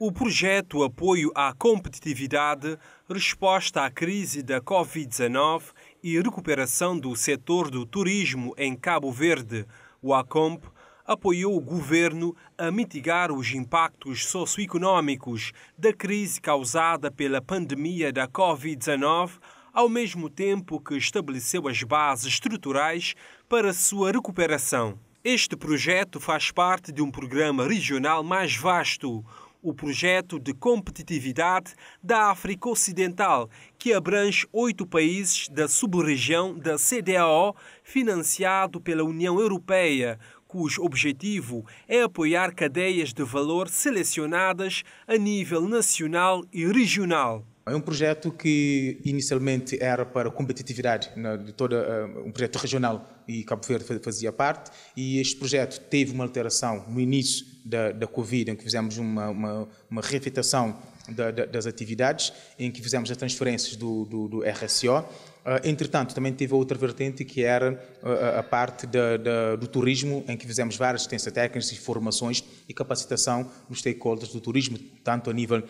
O projeto Apoio à Competitividade, Resposta à Crise da Covid-19 e Recuperação do Setor do Turismo em Cabo Verde, o ACOMP, apoiou o governo a mitigar os impactos socioeconômicos da crise causada pela pandemia da Covid-19, ao mesmo tempo que estabeleceu as bases estruturais para sua recuperação. Este projeto faz parte de um programa regional mais vasto o projeto de competitividade da África Ocidental, que abrange oito países da sub-região da CDAO, financiado pela União Europeia, cujo objetivo é apoiar cadeias de valor selecionadas a nível nacional e regional. É um projeto que inicialmente era para competitividade né, de toda eh, um projeto regional e Cabo Verde fazia parte e este projeto teve uma alteração no início da, da Covid, em que fizemos uma, uma, uma reafetação da, da, das atividades, em que fizemos as transferências do, do, do RSO. Uh, ah, entretanto, também teve outra vertente que era uh, a parte da, do turismo, em que fizemos várias assistências técnicas e formações e capacitação dos stakeholders do turismo, tanto a nível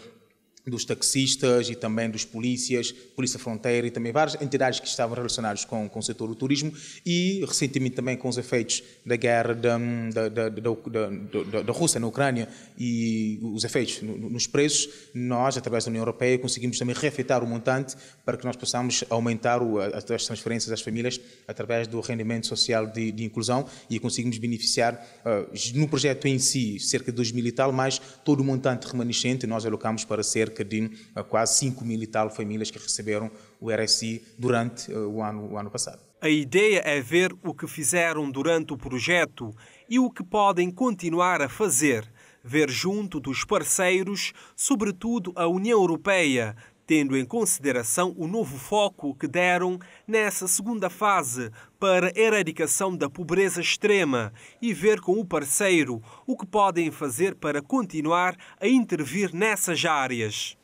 dos taxistas e também dos polícias, Polícia Fronteira e também várias entidades que estavam relacionadas com, com o setor do turismo e recentemente também com os efeitos da guerra da, da, da, da, da Rússia na Ucrânia e os efeitos nos preços, nós, através da União Europeia, conseguimos também reafetar o montante para que nós possamos aumentar o, as transferências às famílias através do rendimento social de, de inclusão e conseguimos beneficiar uh, no projeto em si cerca de 2 mil e tal, mas todo o montante remanescente nós alocamos para cerca cerca de quase 5 mil e tal famílias que receberam o RSI durante eh, o ano, o ano passado. A ideia é ver o que fizeram durante o projeto e o que podem continuar a fazer. Ver junto dos parceiros, sobretudo a União Europeia, tendo em consideração o novo foco que deram nessa segunda fase para a erradicação da pobreza extrema e ver com o parceiro o que podem fazer para continuar a intervir nessas áreas.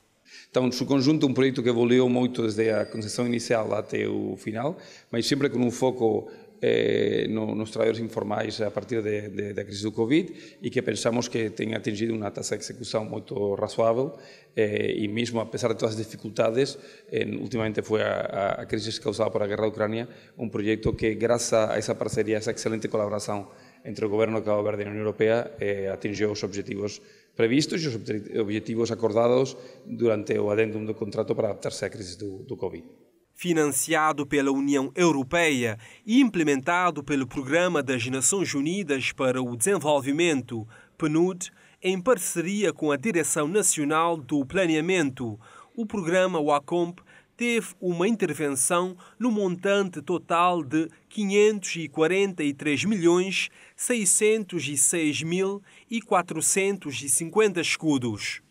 Então, no conjunto, um projeto que evoluiu muito desde a concepção inicial até o final, mas sempre com um foco eh, no, nos traballadores informais a partir de, de, da crise do Covid e que pensamos que ten atingido unha taxa de execución moito razoável eh, e mesmo a pesar de todas as dificultades, en, eh, últimamente foi a, a crise causada por a guerra da Ucrania, un proxecto que graza a esa parcería, a esa excelente colaboración entre o Goberno de Cabo Verde e a Unión Europea eh, atingiu os objetivos previstos e os objetivos acordados durante o adendum do contrato para adaptarse á crise do, do Covid. financiado pela União Europeia e implementado pelo Programa das Nações Unidas para o Desenvolvimento, PNUD, em parceria com a Direção Nacional do Planeamento, o programa WACOMP teve uma intervenção no montante total de 543.606.450 escudos.